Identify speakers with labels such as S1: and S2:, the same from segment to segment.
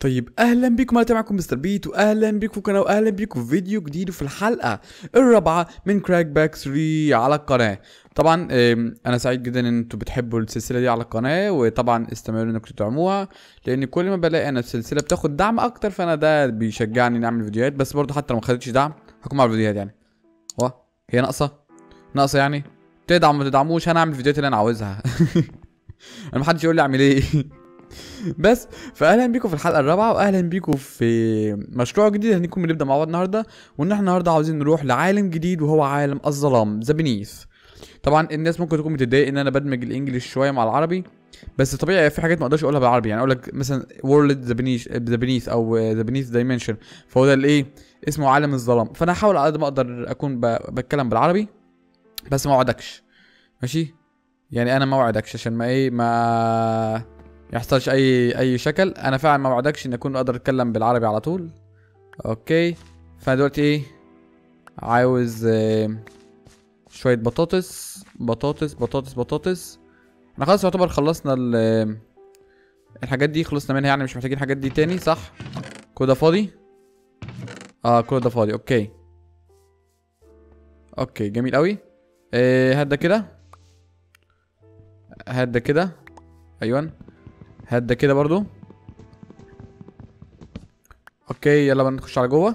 S1: طيب اهلا بيكم انا معكم مستر بيت واهلا بيكم في القناه واهلا بيكم في فيديو جديد وفي الحلقه الرابعه من كراك باك 3 على القناه طبعا انا سعيد جدا ان انتوا بتحبوا السلسله دي على القناه وطبعا استمروا انكم تدعموها لان كل ما بلاقي انا السلسله بتاخد دعم اكتر فانا ده بيشجعني نعمل فيديوهات بس برضه حتى لو ما خدتش دعم هكون على الفيديوهات يعني هو هي ناقصه ناقصه يعني تدعم ما تدعموش هنعمل الفيديوهات اللي انا عاوزها انا محدش يقول لي اعمل ايه بس فاهلا بيكم في الحلقه الرابعه واهلا بيكم في مشروع جديد هنكون بنبدا مع بعض النهارده وان احنا النهارده عاوزين نروح لعالم جديد وهو عالم الظلام ذا بنيث طبعا الناس ممكن تكون متضايق ان انا بدمج الانجليش شويه مع العربي بس طبيعي في حاجات ما اقدرش اقولها بالعربي يعني اقول لك مثلا وورلد ذا بنيث ذا بنيث او ذا بنيث دايمنشن فهو ده الايه اسمه عالم الظلام فانا هحاول على قد ما اقدر اكون بتكلم بالعربي بس ما اوعدكش ماشي يعني انا ما اوعدكش عشان ما ايه ما يحصلش اي اي شكل انا فعلا ما وعدكش ان اكون اقدر اتكلم بالعربي على طول اوكي فانا دلوقتي ايه عاوز شويه بطاطس بطاطس بطاطس بطاطس انا خلاص يعتبر خلصنا الحاجات دي خلصنا منها يعني مش محتاجين الحاجات دي تاني صح كل ده فاضي اه كل ده فاضي اوكي اوكي جميل قوي آه، هات ده كده هات ده كده ايوه هات ده كده برضو اوكي يلا بقى نخش على جوه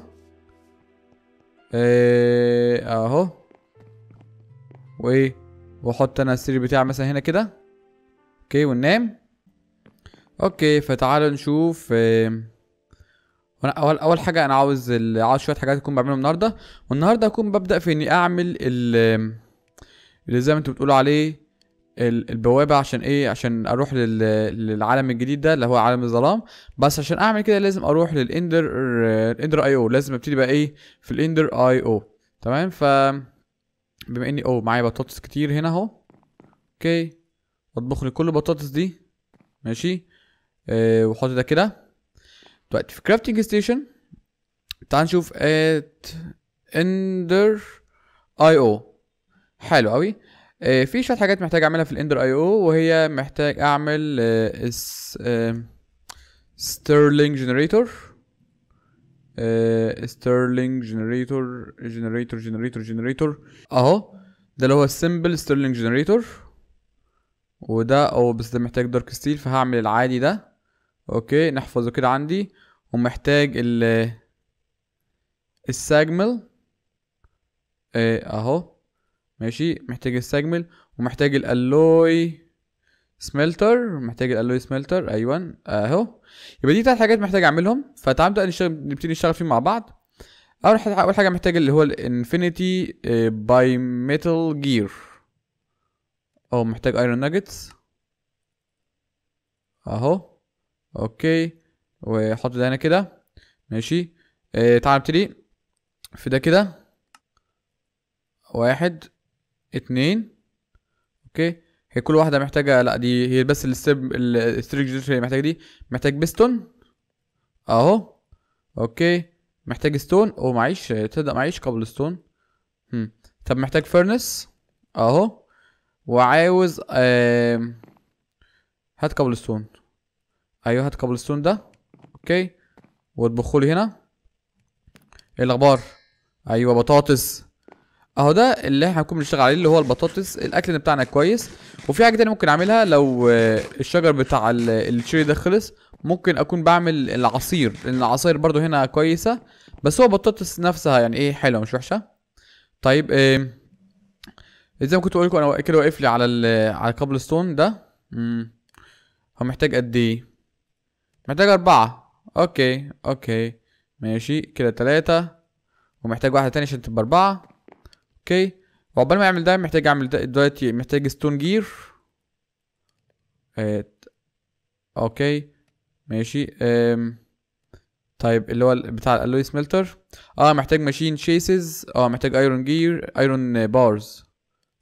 S1: ايه اهو وايه واحط انا السرير بتاعي مثلا هنا كده اوكي وننام اوكي فتعالوا نشوف ايه اول اول حاجه انا عاوز عاوز شويه حاجات اكون بعملهم النهارده والنهارده اكون ببدا في اني اعمل ال اللي زي ما انتوا بتقولوا عليه البوابه عشان ايه عشان اروح للعالم الجديد ده اللي هو عالم الظلام بس عشان اعمل كده لازم اروح للاندر الاندر اي او لازم ابتدي بقى ايه في الاندر اي او تمام ف بما اني او معايا بطاطس كتير هنا اهو اوكي اطبخ لي كل البطاطس دي ماشي آه وحط ده كده دلوقتي في كرافتنج ستيشن تعال نشوف ات اندر اي او حلو قوي آه، في شويه حاجات محتاج اعملها في الاندر اي او وهي محتاج اعمل آه، ستيرلينج جنريتور آه، ستيرلينج جنريتور جنريتور جنريتور جنريتور اهو ده اللي هو السمبل ستيرلينج جنريتور وده او بس ده محتاج دارك ستيل فهعمل العادي ده اوكي نحفظه كده عندي ومحتاج ال الساجمل اهو ماشي محتاج استجمل ومحتاج الالوي سملتر محتاج الالوي سملتر ايوه اهو يبقى دي تلات حاجات محتاج اعملهم فتعال نبدا نشتغل نبتدي نشتغل فيهم مع بعض اول حاجه اول حاجه محتاج اللي هو الانفينيتي باي ميتال جير او محتاج ايرون ناجتس اهو اوكي وحط ده هنا كده ماشي اه تعال نبتدي في ده كده واحد اتنين اوكي هي كل واحده محتاجه لا دي هي بس الستيب الستريك جنريتور اللي محتاجه دي محتاج بيستون اهو اوكي محتاج ستون او معيش تبدا معيش قبل ستون هم. طب محتاج فيرنس اهو وعاوز آه هات قبل ستون ايوه هات قبل ستون ده اوكي لي هنا ايه الاخبار ايوه بطاطس اهو ده اللي احنا هنكون بنشتغل عليه اللي هو البطاطس الاكل بتاعنا كويس وفي حاجه تانية ممكن اعملها لو آه، الشجر بتاع التشيري ده خلص ممكن اكون بعمل العصير لان العصير برضو هنا كويسه بس هو البطاطس نفسها يعني ايه حلوه مش وحشه طيب إيه زي ما كنت بقول لكم انا كده واقف لي على على الكابل ستون ده امم هو محتاج قد ايه محتاج اربعه اوكي اوكي ماشي كده تلاتة ومحتاج واحده تانية عشان تبقى اربعه اوكي وعقبال ما اعمل ده محتاج اعمل ده دلوقتي محتاج ستون جير اوكي ماشي ام طيب اللي هو بتاع الالوي سملتر اه محتاج ماشين شيسز اه محتاج ايرون جير ايرون بارز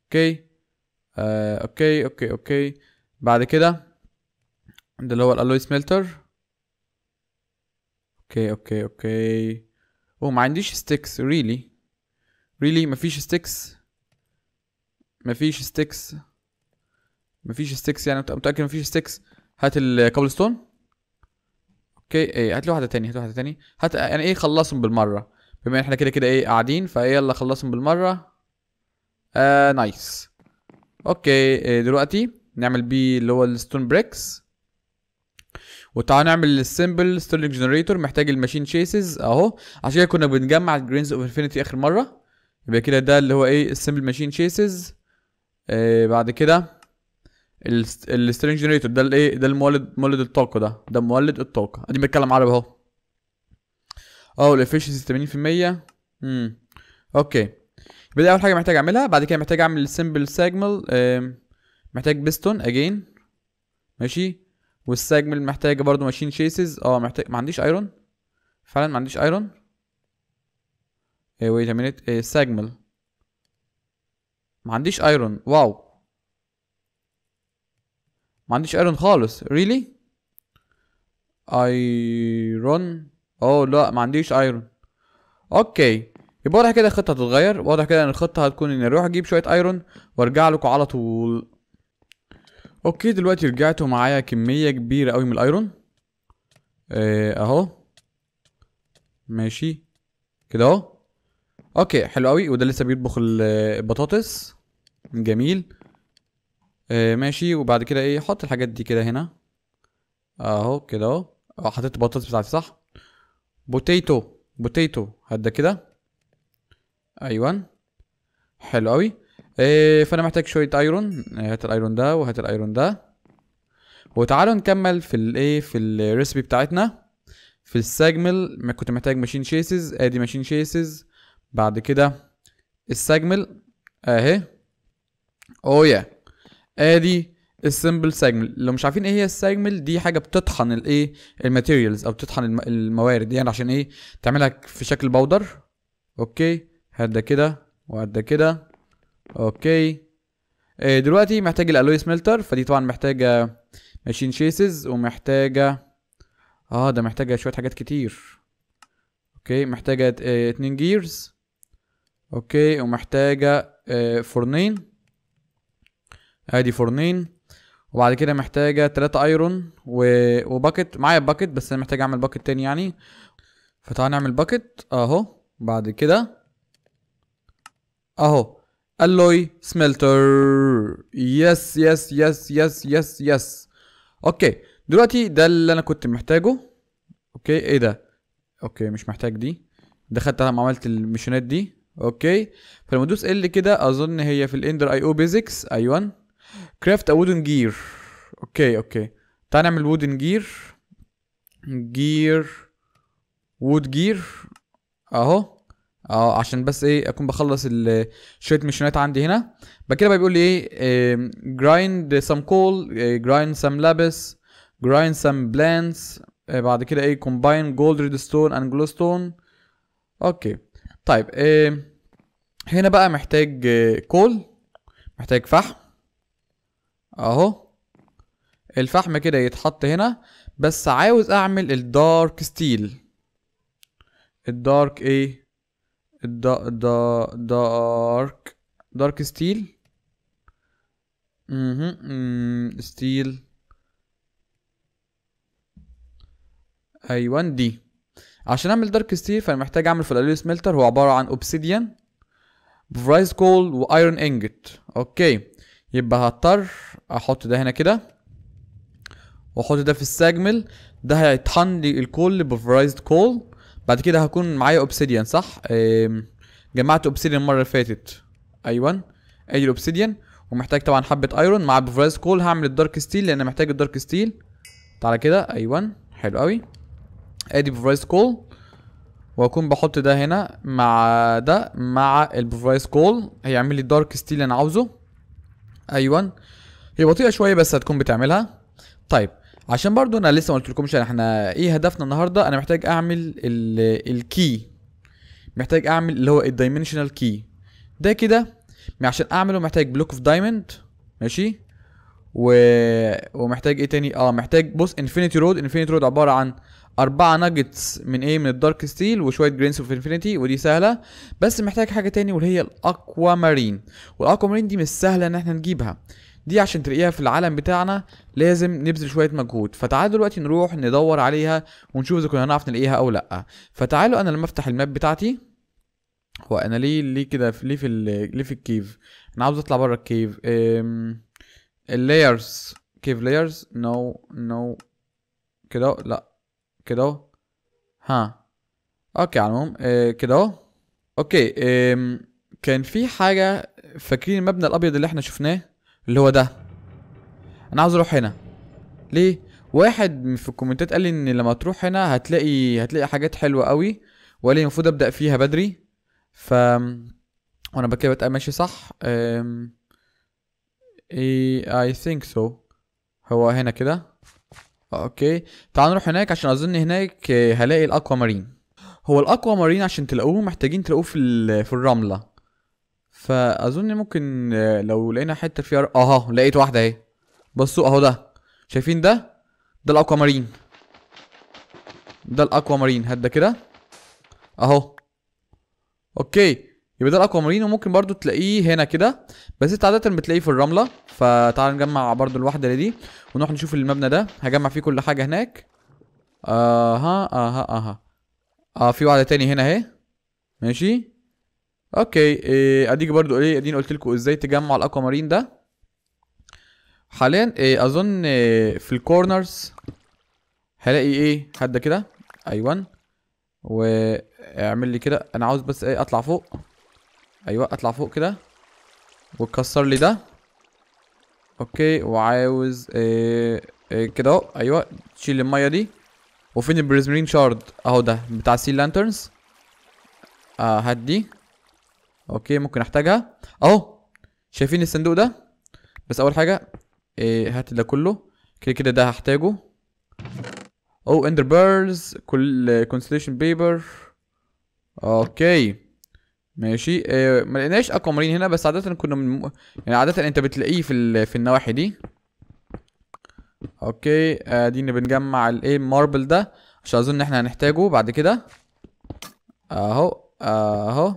S1: اوكي آه اوكي اوكي اوكي بعد كده ده اللي هو الالوي سملتر اوكي اوكي اوكي ما عنديش ستيكس ريلي really. ريلي really? مفيش ستيكس مفيش ستيكس مفيش ستيكس يعني متاكد مفيش ستيكس هات الكابل ستون اوكي ايه هات لي واحده تاني هات واحده تاني هات يعني ايه خلصهم بالمره بما ان احنا كده كده ايه قاعدين فيلا خلصهم بالمره آه نايس اوكي إيه دلوقتي نعمل بيه اللي هو الستون بريكس وتعالى نعمل السيمبل ستيرلينج جنريتور محتاج الماشين شيسز اهو عشان كده كنا بنجمع الجرينز اوف انفينيتي اخر مره يبقى كده ده اللي هو ايه السمبل ماشين تشيسز بعد كده السترينج جنريتور ده الايه ده المولد مولد الطاقه ده ده مولد الطاقه ادي بتكلم عربي اهو اه الافشنسي 80% امم اوكي يبقى دي اول حاجه محتاج اعملها بعد كده محتاج اعمل السمبل سيجمال محتاج بيستون اجين ماشي والسيجمال محتاجه برضو ماشين تشيسز اه محتاج ما عنديش ايرون فعلا ما عنديش ايرون ويت ا مينيت ساجمل ما عنديش ايرون واو ما عنديش ايرون خالص ريلي ايرون اوه لا ما عنديش ايرون اوكي يبقى واضح كده الخطه هتتغير واضح كده ان الخطه هتكون اني اروح اجيب شويه ايرون وارجع لكم على طول اوكي دلوقتي رجعت ومعايا كميه كبيره قوي من الايرون اهو ماشي كده اهو اوكي حلو قوي وده لسه بيطبخ البطاطس جميل آه ماشي وبعد كده ايه حط الحاجات دي كده هنا اهو كده اهو آه، حطيت البطاطس بتاعتي صح بوتيتو بوتيتو هدا كده ايوه حلو قوي آه فانا محتاج شويه ايرون آه، هات الايرون ده وهات الايرون ده وتعالوا نكمل في الايه في الريسبي بتاعتنا في السجمل كنت محتاج ماشين شيسز ادي ماشين شيسز بعد كده السجمل اهي او oh يا ادي السمبل سيجمل لو مش عارفين ايه هي السيجمل دي حاجه بتطحن الايه الماتيريالز او بتطحن الموارد يعني عشان ايه تعملها في شكل باودر اوكي هات ده كده وهات ده كده اوكي إيه دلوقتي محتاج الالوي سملتر فدي طبعا محتاجه ماشين شيسز ومحتاجه اه ده محتاجه شويه حاجات كتير اوكي محتاجه آه، اتنين جيرز اوكي ومحتاجة آه، فرنين ادي فرنين وبعد كده محتاجة تلاتة ايرون وباكت معايا باكت بس انا محتاج اعمل باكت تاني يعني فتعالى نعمل باكت اهو بعد كده اهو الوي سملتر يس يس يس يس يس يس اوكي دلوقتي ده اللي انا كنت محتاجه اوكي ايه ده اوكي مش محتاج دي دخلت انا لما عملت المشينات دي اوكي فلما ادوس ال كده اظن هي في الاندر اي او بيزكس ايون كرافت ا وودن جير اوكي اوكي تعال نعمل وودن جير جير وود جير اهو اه عشان بس ايه اكون بخلص شويه مشينات عندي هنا بعد كده بقى بيقول لي ايه جرايند سم كول جرايند سم لابس جرايند سم بلانس بعد كده ايه كومباين جولد ريد ستون اند جلو ستون اوكي طيب ايه هنا بقى محتاج كول محتاج فحم اهو الفحم كده يتحط هنا بس عاوز اعمل الدارك ستيل الدارك ايه الدا دا دارك دارك ستيل امم ستيل ايوه دي عشان اعمل دارك ستيل فانا محتاج اعمل في الالوي سملتر هو عباره عن اوبسيديان برايز كول وايرون انجت اوكي يبقى هضطر احط ده هنا كده واحط ده في الساجمل ده هيطحن لي الكول بفرايزد كول بعد كده هكون معايا اوبسيديان صح جمعت اوبسيديان المره اللي فاتت ايوه ادي الاوبسيديان ومحتاج طبعا حبه ايرون مع بفرايزد كول هعمل الدارك ستيل لان محتاج الدارك ستيل تعالى كده ايوه حلو قوي ادي بفرايزد كول واكون بحط ده هنا مع ده مع البروفايس كول هيعمل لي الدارك ستيل اللي انا عاوزه ايوه هي بطيئه شويه بس هتكون بتعملها طيب عشان برضو انا لسه ما قلتلكمش يعني احنا ايه هدفنا النهارده انا محتاج اعمل الكي محتاج اعمل اللي هو الدايمنشنال كي ده كده عشان اعمله محتاج بلوك اوف دايموند ماشي و... ومحتاج ايه تاني اه محتاج بص انفينيتي رود انفينيتي رود عباره عن أربعة ناجتس من إيه من الدارك ستيل وشوية جرينز أوف إنفينيتي ودي سهلة بس محتاج حاجة تاني واللي هي الأكوا مارين والأكوا مارين دي مش سهلة إن إحنا نجيبها دي عشان تلاقيها في العالم بتاعنا لازم نبذل شويه مجهود فتعالوا دلوقتي نروح ندور عليها ونشوف اذا كنا هنعرف نلاقيها او لا فتعالوا انا لما افتح الماب بتاعتي هو انا ليه ليه كده ليه في ليه في الكيف انا عاوز اطلع بره الكيف اللايرز كيف لايرز نو نو كده لا كده اهو ها اوكي على العموم آه كده اهو اوكي آه كان في حاجه فاكرين المبنى الابيض اللي احنا شفناه اللي هو ده انا عاوز اروح هنا ليه واحد في الكومنتات قال لي ان لما تروح هنا هتلاقي هتلاقي حاجات حلوه قوي وقال لي المفروض ابدا فيها بدري ف وانا بكده بتبقى ماشي صح إي اي ثينك سو هو هنا كده اوكي تعال نروح هناك عشان اظن هناك هلاقي الاكوا مارين هو الاكوا مارين عشان تلاقوه محتاجين تلاقوه في في الرمله فاظن ممكن لو لقينا حته فيها اها لقيت واحده اهي بصوا اهو ده شايفين ده ده الاكوا مارين ده الاكوا مارين هدا كده اهو اوكي يبقى ده الاكوا مارين وممكن برضو تلاقيه هنا كده بس انت عاده بتلاقيه في الرمله فتعال نجمع برضو الواحده دي ونروح نشوف المبنى ده هجمع فيه كل حاجه هناك اها اها اها اه في واحده تاني هنا اهي ماشي اوكي إيه اديك برضو ايه اديني قلت لكم ازاي تجمع الاقوى مارين ده حاليا إيه اظن إيه في الكورنرز هلاقي ايه حد كده ايوه واعمل لي كده انا عاوز بس ايه اطلع فوق ايوه اطلع فوق كده وكسر لي ده اوكي وعاوز إيه إيه كده اهو ايوه تشيل الميه دي وفين البريزمرين شارد اهو ده بتاع سي لانترنز آه هات دي اوكي ممكن احتاجها اهو شايفين الصندوق ده بس اول حاجه إيه هات ده كله كده كده ده هحتاجه او اندر بيرز كل كونستليشن آه، بيبر اوكي ماشي آه ما لقيناش اقوى مارين هنا بس عاده كنا من يعني عاده انت بتلاقيه في ال... في النواحي دي اوكي ادينا آه بنجمع الايه الماربل ده عشان اظن ان احنا هنحتاجه بعد كده اهو اهو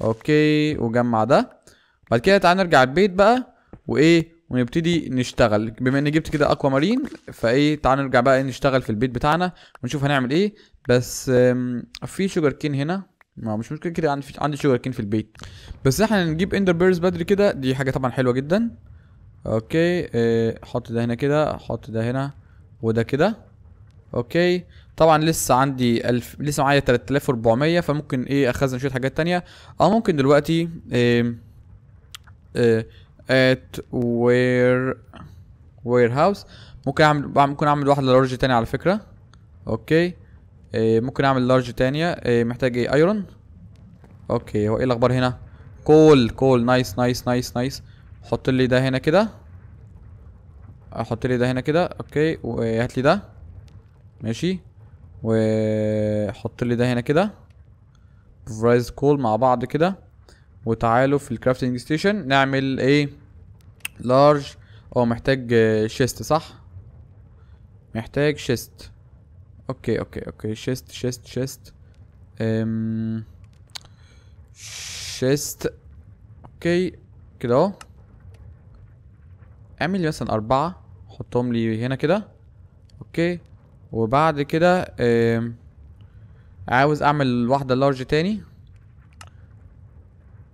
S1: اوكي وجمع ده بعد كده تعال نرجع البيت بقى وايه ونبتدي نشتغل بما اني جبت كده اقوى مارين فايه تعال نرجع بقى إيه، نشتغل في البيت بتاعنا ونشوف هنعمل ايه بس في شوجر كين هنا ما مش مشكله كده عندي عندي شوجر كين في البيت بس احنا نجيب اندر بيرز بدري كده دي حاجه طبعا حلوه جدا اوكي اه حط ده هنا كده حط ده هنا وده كده اوكي طبعا لسه عندي الف... لسه معايا 3400 فممكن ايه اخزن شويه حاجات تانية او ممكن دلوقتي ايه ات وير وير هاوس ممكن اعمل ممكن اعمل واحده لارج تاني على فكره اوكي إيه ممكن اعمل لارج تانية إيه محتاج ايه ايرون اوكي هو ايه الاخبار هنا كول كول نايس نايس نايس نايس حط لي ده هنا كده احط لي ده هنا كده اوكي وهات لي ده ماشي وحط لي ده هنا كده برايز كول مع بعض كده وتعالوا في الكرافتنج ستيشن نعمل ايه لارج او محتاج شيست آه، صح محتاج شيست اوكي اوكي اوكي شيست شيست شيست ام شيست اوكي كده اهو اعمل مثلا اربعة حطهم لي هنا كده اوكي وبعد كده ام عاوز اعمل واحدة لارج تاني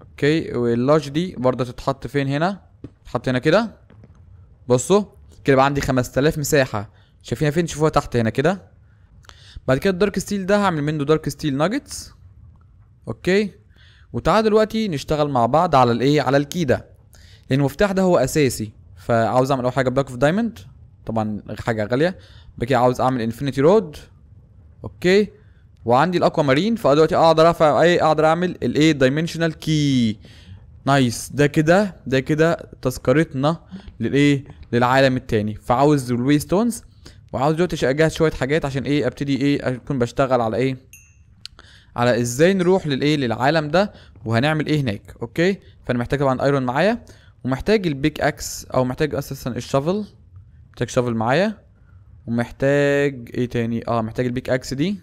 S1: اوكي واللارج دي برضه تتحط فين هنا تتحط هنا كده بصوا كده بقى عندي 5000 مساحة شايفينها فين شوفوها تحت هنا كده بعد كده الدارك ستيل ده هعمل منه دارك ستيل ناجتس اوكي وتعالى دلوقتي نشتغل مع بعض على الايه على الكي ده لان المفتاح ده هو اساسي فعاوز اعمل اول حاجه بلاك اوف دايموند طبعا حاجه غاليه بقى عاوز اعمل انفينيتي رود اوكي وعندي الاكوا مارين فدلوقتي اقدر ارفع اي اقدر اعمل الايه دايمنشنال كي نايس ده كده ده كده تذكرتنا للايه للعالم التاني فعاوز الويستونز وعاوز دلوقتي اجهز شويه حاجات عشان ايه ابتدي ايه اكون بشتغل على ايه على ازاي نروح للايه للعالم ده وهنعمل ايه هناك اوكي فانا محتاج طبعا ايرون معايا ومحتاج البيك اكس او محتاج اساسا الشافل محتاج شافل معايا ومحتاج ايه تاني اه محتاج البيك اكس دي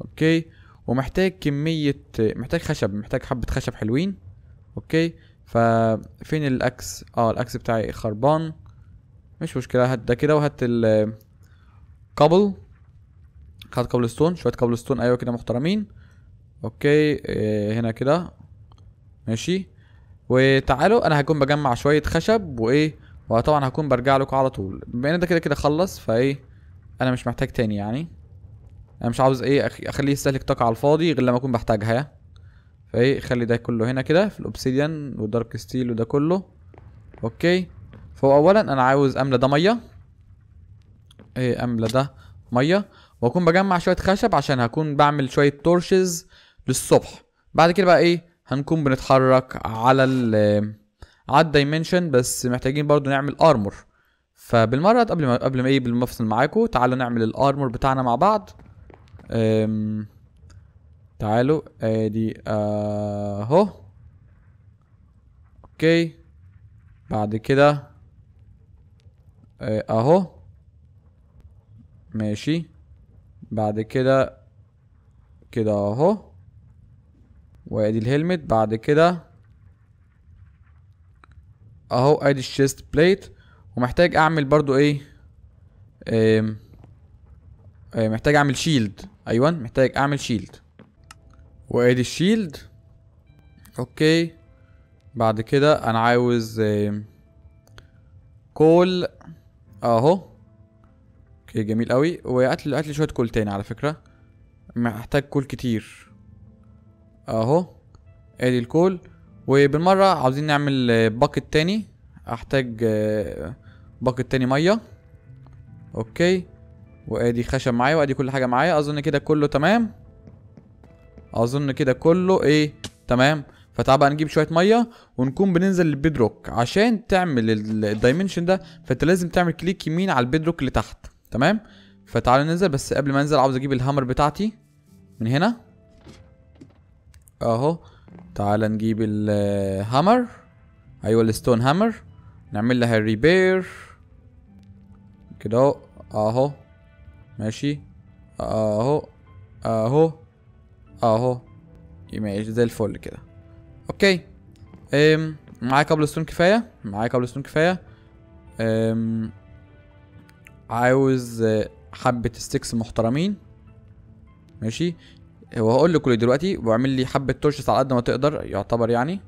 S1: اوكي ومحتاج كمية محتاج خشب محتاج حبة خشب حلوين اوكي ففين الاكس اه الاكس بتاعي خربان مش مشكله هات ده كده وهات ال كابل هات كابل ستون شويه كابل ستون ايوه كده محترمين اوكي آه، هنا كده ماشي وتعالوا انا هكون بجمع شويه خشب وايه وطبعا هكون برجع لكم على طول بما ان ده كده كده خلص فايه انا مش محتاج تاني يعني انا مش عاوز ايه اخليه يستهلك طاقه على الفاضي غير لما اكون بحتاجها فايه خلي ده كله هنا كده في الاوبسيديان والدارك ستيل وده كله اوكي فهو اولا انا عاوز املى ده ميه ايه املى ده ميه واكون بجمع شويه خشب عشان هكون بعمل شويه تورشز للصبح بعد كده بقى ايه هنكون بنتحرك على ال على الدايمنشن بس محتاجين برضو نعمل ارمور فبالمره قبل ما قبل ما ايه بالمفصل معاكم تعالوا نعمل الارمور بتاعنا مع بعض أم... تعالوا ادي آه، اهو اوكي بعد كده آه، اهو ماشي بعد كده كده اهو وادي الهلمت بعد كده اهو ادي الشيست بليت ومحتاج اعمل برضو ايه آم آه، محتاج اعمل شيلد ايوه محتاج اعمل شيلد وادي الشيلد اوكي بعد كده انا عاوز كول اهو اوكي جميل قوي وقتل لي لي شويه كول تاني على فكره محتاج كول كتير اهو ادي الكول وبالمره عاوزين نعمل باكت تاني احتاج باكت آه، تاني ميه اوكي وادي خشب معايا وادي كل حاجه معايا اظن كده كله تمام اظن كده كله ايه تمام فتعال بقى نجيب شويه ميه ونكون بننزل للبيدروك عشان تعمل الدايمنشن ده فانت لازم تعمل كليك يمين على البيدروك اللي تحت تمام فتعال ننزل بس قبل ما انزل عاوز اجيب الهامر بتاعتي من هنا اهو تعال نجيب الهامر ايوه الستون هامر نعمل لها الريبير كده اهو ماشي اهو اهو اهو ماشي زي الفل كده اوكي ام معايا كابل ستون كفايه معايا كابل ستون كفايه ام عاوز آه، حبه ستيكس محترمين ماشي وهقول لكل دلوقتي واعمل لي حبه تورشز على قد ما تقدر يعتبر يعني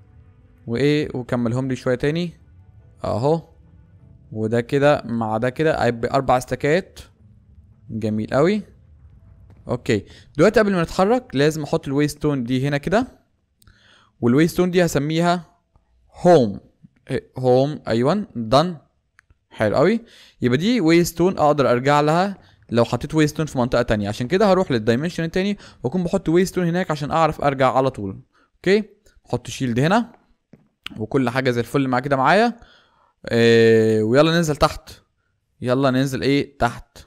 S1: وايه وكملهم لي شويه تاني اهو وده كده مع ده كده هيبقى اربع استكات جميل قوي اوكي دلوقتي قبل ما نتحرك لازم احط الويستون دي هنا كده والويستون دي هسميها هوم إيه، هوم ايوه دن حلو قوي يبقى دي ويستون اقدر ارجع لها لو حطيت ويستون في منطقه ثانيه عشان كده هروح للدايمنشن الثاني واكون بحط ويستون هناك عشان اعرف ارجع على طول اوكي احط شيلد هنا وكل حاجه زي الفل مع كده معايا إيه ويلا ننزل تحت يلا ننزل ايه تحت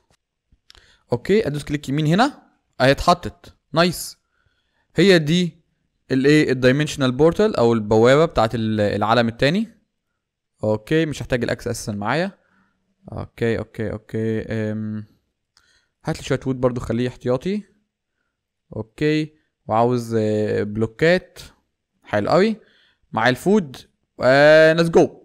S1: اوكي ادوس كليك يمين هنا اهي اتحطت نايس هي دي الايه الدايمنشنال بورتال او البوابه بتاعت العالم التاني اوكي مش هحتاج الاكس اساسا معايا اوكي اوكي اوكي أم. هات لي شويه وود برضو خليه احتياطي اوكي وعاوز آه، بلوكات حلو قوي مع الفود ليتس آه، جو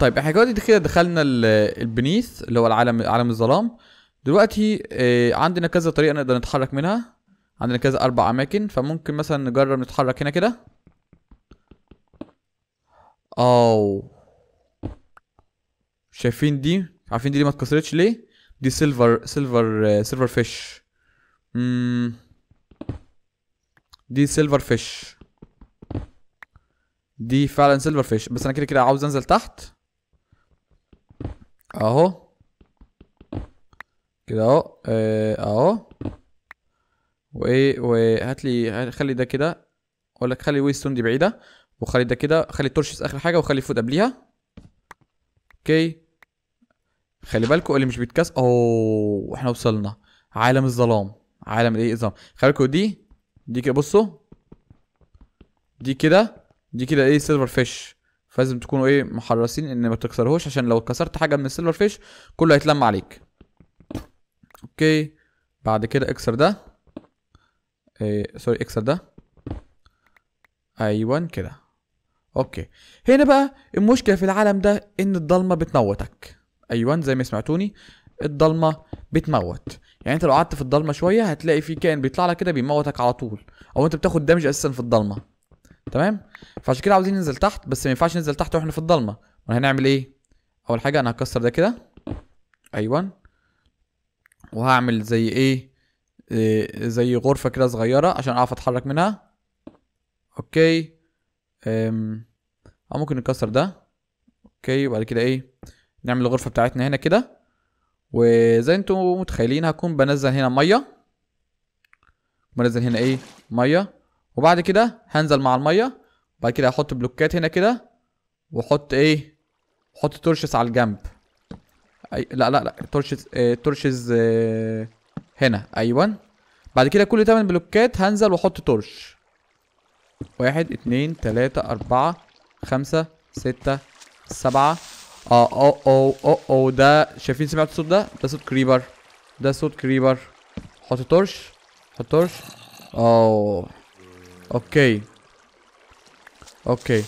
S1: طيب احنا دلوقتي كده دخلنا البنيث اللي هو العالم عالم الظلام دلوقتي آه، عندنا كذا طريقه نقدر نتحرك منها عندنا كذا اربع اماكن فممكن مثلا نجرب نتحرك هنا كده او شايفين دي عارفين دي, ما اتكسرتش ليه دي سيلفر سيلفر سيلفر فيش امم دي سيلفر فيش دي فعلا سيلفر فيش بس انا كده كده عاوز انزل تحت اهو كده اهو آه، اهو وايه وهات لي خلي ده كده اقول لك خلي ويستون دي بعيده وخلي ده كده خلي التورشز اخر حاجه وخلي فود قبليها اوكي خلي بالكم اللي مش بيتكسر اوه احنا وصلنا عالم الظلام عالم الايه الظلام خلي بالكم دي دي كده بصوا دي كده دي كده ايه سيلفر فيش فلازم تكونوا ايه محرصين ان ما تكسرهوش عشان لو كسرت حاجه من السيلفر فيش كله هيتلم عليك اوكي بعد كده اكسر ده إيه سوري اكسر ده ايوه كده اوكي هنا بقى المشكله في العالم ده ان الضلمه بتموتك ايوه زي ما سمعتوني الضلمه بتموت يعني انت لو قعدت في الضلمه شويه هتلاقي في كائن بيطلع لك كده بيموتك على طول او انت بتاخد دامج اساسا في الضلمه تمام فعشان كده عاوزين ننزل تحت بس ما ينفعش ننزل تحت واحنا في الضلمه وهنعمل ايه اول حاجه انا هكسر ده كده ايوه وهعمل زي ايه آه، زي غرفة كده صغيرة عشان اعرف اتحرك منها اوكي أم. او ممكن نكسر ده اوكي وبعد كده ايه نعمل الغرفة بتاعتنا هنا كده وزي انتم متخيلين هكون بنزل هنا مية بنزل هنا ايه مية وبعد كده هنزل مع المية وبعد كده هحط بلوكات هنا كده واحط ايه احط تورشس على الجنب أي لا لا لا تورشز آه تورشز آه هنا ايوه بعد كده كل 8 بلوكات هنزل واحط تورش واحد اتنين تلاتة اربعة خمسة ستة سبعة اه او آه، او آه، او آه، او ده شايفين سمعت الصوت ده ده صوت كريبر ده صوت كريبر حط تورش حط تورش اوه اوكي اوكي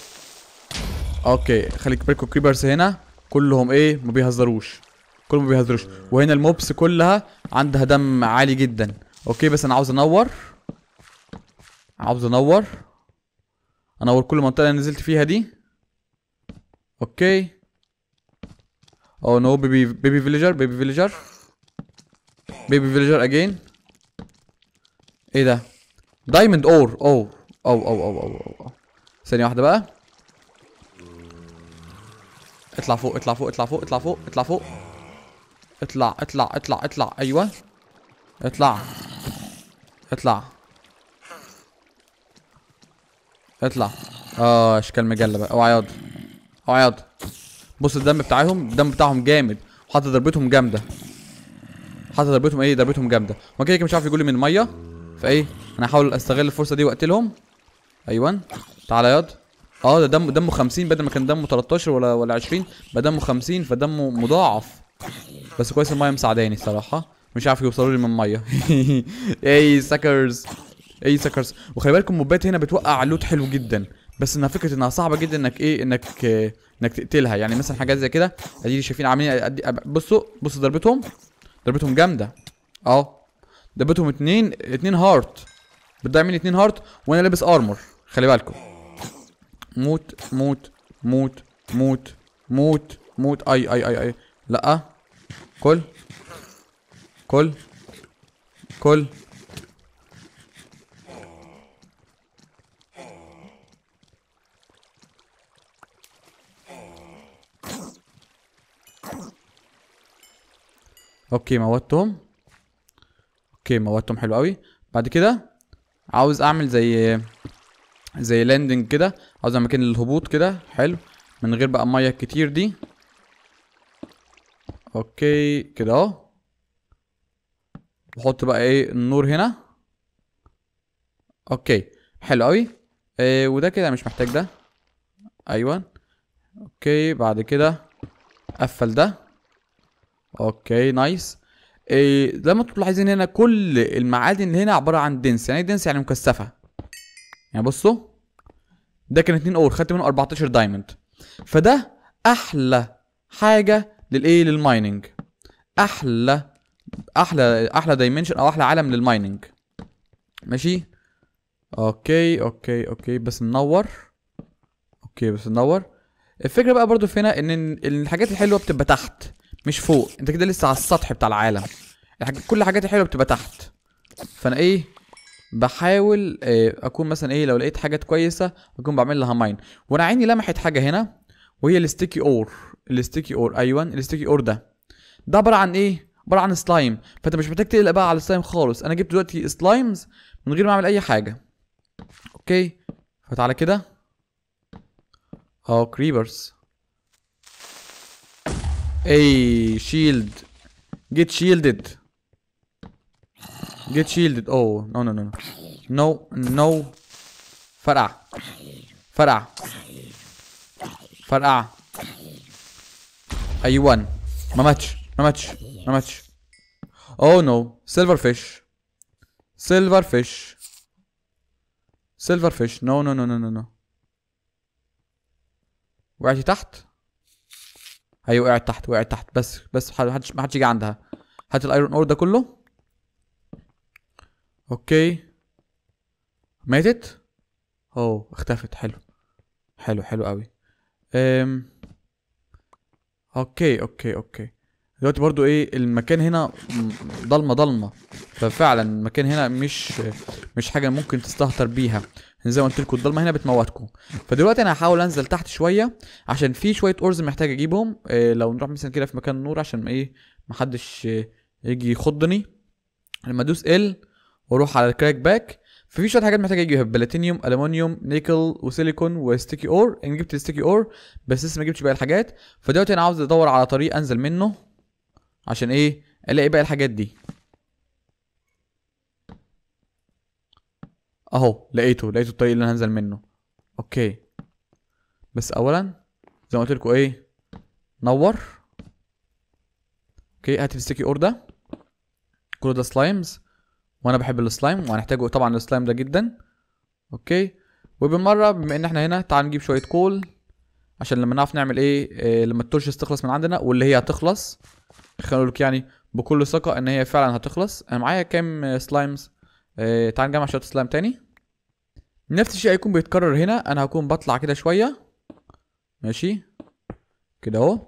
S1: اوكي خليك بالكم كريبرز هنا كلهم ايه ما بيهزروش كلهم ما بيهزروش وهنا الموبس كلها عندها دم عالي جدا اوكي بس انا عاوز انور عاوز انور انور كل منطقه انا نزلت فيها دي اوكي او نو بيبي بيبي فيليجر بيبي فيليجر بيبي فيليجر اجين ايه ده دايموند اور او او او او او او ثانيه واحده بقى اطلع فوق اطلع فوق اطلع فوق اطلع فوق اطلع فوق اطلع اطلع اطلع اطلع ايوه اطلع اطلع اطلع اه اشكال مجله بقى اوعى ياض اوعى ياض بص الدم بتاعهم الدم بتاعهم جامد حاطط ضربتهم جامده حاطط ضربتهم ايه ضربتهم جامده هو كده مش عارف يقول لي من الميه فايه انا هحاول استغل الفرصه دي واقتلهم ايوه تعالى ياض اه ده دمه دمه 50 بدل ما كان دمه 13 ولا ولا 20 بقى دمه 50 فدمه مضاعف بس كويس المايه مساعداني الصراحه مش عارف يوصلوا لي من ميه اي سكرز اي سكرز وخلي بالكم الموبات هنا بتوقع لوت حلو جدا بس انها فكره انها صعبه جدا انك ايه انك انك تقتلها يعني مثلا حاجات زي كده ادي شايفين عاملين بصوا بصوا ضربتهم ضربتهم جامده اه ضربتهم اتنين اتنين هارت بتضيع مني اتنين هارت وانا لابس ارمور خلي بالكم موت موت موت موت موت موت اي اي اي اي لا كل كل كل اوكي موتهم اوكي موتهم حلو قوي بعد كده عاوز اعمل زي زي لاندنج كده عاوز اعمل مكان للهبوط كده حلو من غير بقى الميه الكتير دي اوكي كده اهو وحط بقى ايه النور هنا اوكي حلو قوي إيه وده كده مش محتاج ده ايوه اوكي بعد كده قفل ده اوكي نايس إيه زي ما انتم ملاحظين هنا كل المعادن اللي هنا عباره عن دنس يعني ايه دنس يعني مكثفه يعني بصوا ده كان اتنين اور خدت منه 14 دايموند فده احلى حاجه للايه للمايننج احلى احلى احلى دايمنشن او احلى عالم للمايننج ماشي اوكي اوكي اوكي بس ننور اوكي بس ننور الفكره بقى برضو فينا ان الحاجات الحلوه بتبقى تحت مش فوق انت كده لسه على السطح بتاع العالم الحاج... كل الحاجات الحلوه بتبقى تحت فانا ايه بحاول إيه اكون مثلا ايه لو لقيت حاجات كويسه اكون بعمل لها ماين وانا عيني لمحت حاجه هنا وهي الستيكي اور الستيكي اور ايوه الستيكي اور ده ده عباره عن ايه عباره عن سلايم فانت مش محتاج تقلق بقى على السلايم خالص انا جبت دلوقتي سلايمز من غير ما اعمل اي حاجه اوكي فتعالى كده اه كريبرز اي شيلد جيت شيلدد جيت شيلدد اوه نو نو نو نو نو فرقع فرقع فرقع I won. ما ماتش ما ماتش ما ماتش. Oh no. Silver fish. Silver fish. سيلفر فيش No no no no نو وقعتي تحت؟ هي أيوة، وقعت تحت وقعت تحت بس بس محدش حدش يجي عندها. هات الايرون اور ده كله. اوكي. ماتت؟ اوه اختفت حلو. حلو حلو قوي. أم... اوكي اوكي اوكي دلوقتي برضو ايه المكان هنا ضلمه ضلمه ففعلا المكان هنا مش مش حاجه ممكن تستهتر بيها يعني زي ما قلت لكم الضلمه هنا بتموتكم فدلوقتي انا هحاول انزل تحت شويه عشان في شويه ارز محتاج اجيبهم إيه لو نروح مثلا كده في مكان نور عشان ايه محدش يجي يخضني لما ادوس ال واروح على الكراك باك ففي شويه حاجات محتاجه اجيبها بلاتينيوم المونيوم نيكل وسيليكون وستيكي اور انا يعني جبت الستيكي اور بس لسه ما جبتش باقي الحاجات فدلوقتي انا عاوز ادور على طريق انزل منه عشان ايه الاقي باقي الحاجات دي اهو لقيته لقيته الطريق اللي انا هنزل منه اوكي بس اولا زي ما قلت لكم ايه نور اوكي هات الستيكي اور ده كل ده سلايمز وانا بحب السلايم وهنحتاجه طبعا السلايم ده جدا اوكي وبالمره بما ان احنا هنا تعال نجيب شويه كول عشان لما نعرف نعمل ايه, إيه لما التورش تخلص من عندنا واللي هي هتخلص خلينا لك يعني بكل ثقه ان هي فعلا هتخلص انا معايا كام سلايمز إيه تعال نجمع شويه سلايم تاني نفس الشيء هيكون بيتكرر هنا انا هكون بطلع كده شويه ماشي كده اهو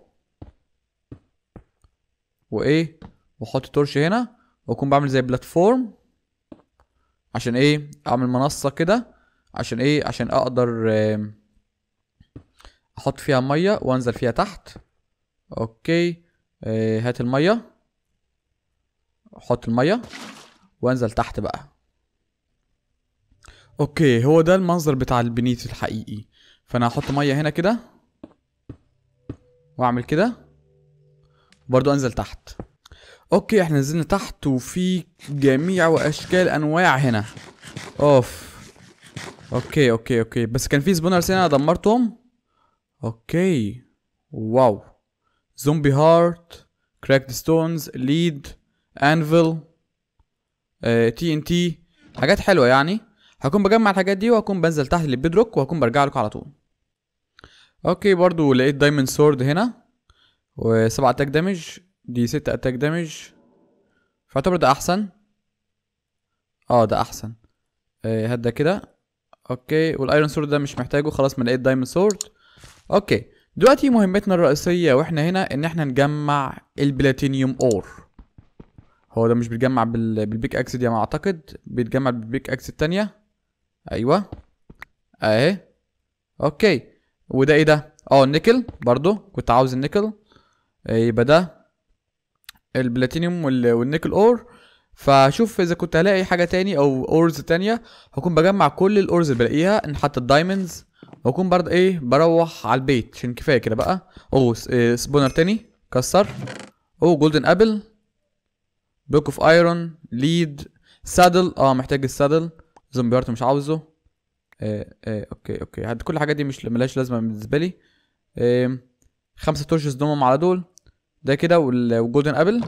S1: وايه واحط تورش هنا واكون بعمل زي بلاتفورم عشان ايه اعمل منصه كده عشان ايه عشان اقدر احط فيها ميه وانزل فيها تحت اوكي آه، هات الميه احط الميه وانزل تحت بقى اوكي هو ده المنظر بتاع البنيت الحقيقي فانا هحط ميه هنا كده واعمل كده برضو انزل تحت اوكي احنا نزلنا تحت وفي جميع واشكال انواع هنا اوف اوكي اوكي اوكي بس كان في سبونرز هنا دمرتهم اوكي واو زومبي هارت كراكد ستونز ليد انفل آه، تي ان تي حاجات حلوه يعني هكون بجمع الحاجات دي وهكون بنزل تحت للبيدروك وهكون برجع لكم على طول اوكي برضو لقيت دايموند سورد هنا وسبعة اتاك دامج دي ستة اتاك دامج فاعتبر ده احسن اه ده احسن آه هدا كده اوكي والايرون سورد ده مش محتاجه خلاص ما لقيت دايموند سورد اوكي دلوقتي مهمتنا الرئيسية واحنا هنا ان احنا نجمع البلاتينيوم اور هو ده مش بيتجمع بالبيك اكس دي ما اعتقد بيتجمع بالبيك اكس التانية ايوه اهي اوكي وده ايه ده اه النيكل برضو كنت عاوز النيكل يبقى ده البلاتينيوم والنيكل اور فشوف اذا كنت هلاقي حاجه تاني او اورز تانية هكون بجمع كل الاورز اللي بلاقيها ان حتى الدايموندز واكون برضه ايه بروح على البيت عشان كفايه كده بقى اوه آه، سبونر تاني كسر اوه جولدن ابل بلوك اوف ايرون ليد سادل اه محتاج السادل زومبي ارت مش عاوزه آه آه اوكي اوكي كل الحاجات دي مش ملهاش لازمه بالنسبه لي آه خمسه تورشز دومهم على دول ده كده والجولدن ابل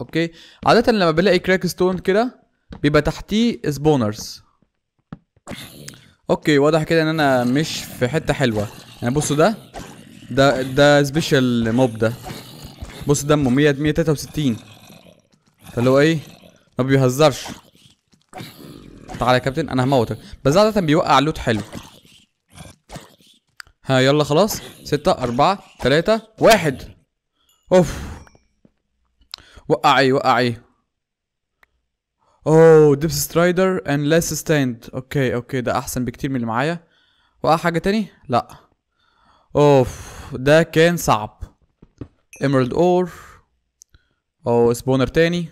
S1: اوكي عاده لما بلاقي كراك ستون كده بيبقى تحتيه سبونرز اوكي واضح كده ان انا مش في حته حلوه يعني بصوا ده ده ده سبيشال موب ده بص دمه 100 163 فاللي هو ايه ما بيهزرش تعالى يا كابتن انا هموتك بس عاده بيوقع اللوت حلو ها يلا خلاص ستة أربعة تلاتة واحد اوف وقعي وقعي اوه دبس سترايدر اند ليس ستاند اوكي اوكي ده احسن بكتير من اللي معايا وقع حاجه تاني لا اوف ده كان صعب ايميرالد اور او سبونر تاني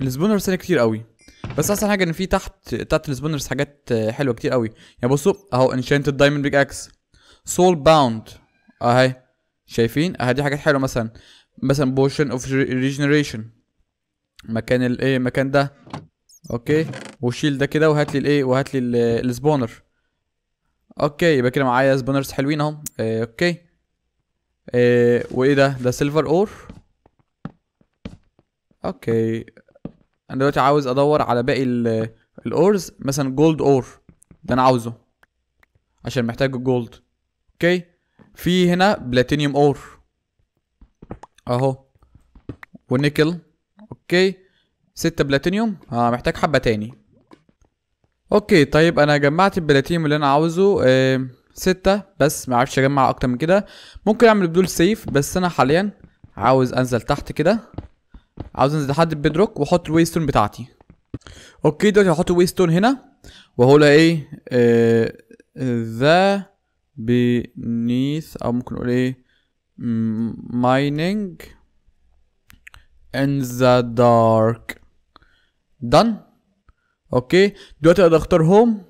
S1: السبونرز تاني كتير قوي بس احسن حاجه ان في تحت تحت السبونرز حاجات حلوه كتير قوي يعني بصوا اهو انشانتد دايموند بيج اكس سول باوند اهي شايفين آه، دي حاجات حلوه مثلا مثلا بوشن اوف ريجنريشن مكان الايه مكان ده اوكي وشيل ده كده وهات لي الايه وهات لي السبونر اوكي يبقى كده معايا سبونرز حلوين اهم ايه اوكي ايه وايه ده ده سيلفر اور اوكي انا دلوقتي عاوز ادور على باقي الاورز مثلا جولد اور ده انا عاوزه عشان محتاج الجولد اوكي في هنا بلاتينيوم اور اهو ونيكل اوكي ستة بلاتينيوم اه محتاج حبة تاني اوكي طيب انا جمعت البلاتينيوم اللي انا عاوزه آه ستة بس معرفش اجمع اكتر من كده ممكن اعمل بدول سيف بس انا حاليا عاوز انزل تحت كده عاوز انزل لحد البيدروك واحط الويستون بتاعتي اوكي دلوقتي هحط الويستون هنا وهو ايه ذا آه، آه، beneath او ممكن نقول ايه mining in the dark done اوكي دلوقتي اقدر اختار هوم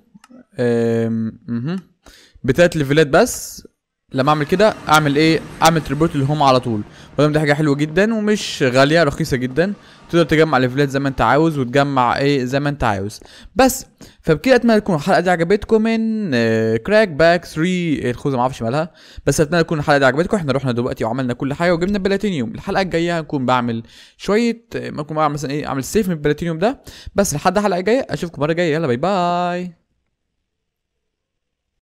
S1: بتلات ليفلات بس لما اعمل كده اعمل ايه اعمل تريبورت للهوم على طول فده دي حاجه حلوه جدا ومش غاليه رخيصه جدا تقدر تجمع ليفلات زي ما انت عاوز وتجمع ايه زي ما انت عاوز بس فبكده اتمنى تكون الحلقه دي عجبتكم من كراك باك 3 الخوذه ما اعرفش مالها بس اتمنى تكون الحلقه دي عجبتكم احنا رحنا دلوقتي وعملنا كل حاجه وجبنا بلاتينيوم الحلقه الجايه هنكون بعمل شويه آه، ممكن اعمل مثلا ايه اعمل سيف من البلاتينيوم ده بس لحد الحلقه الجايه اشوفكم المره الجايه يلا باي باي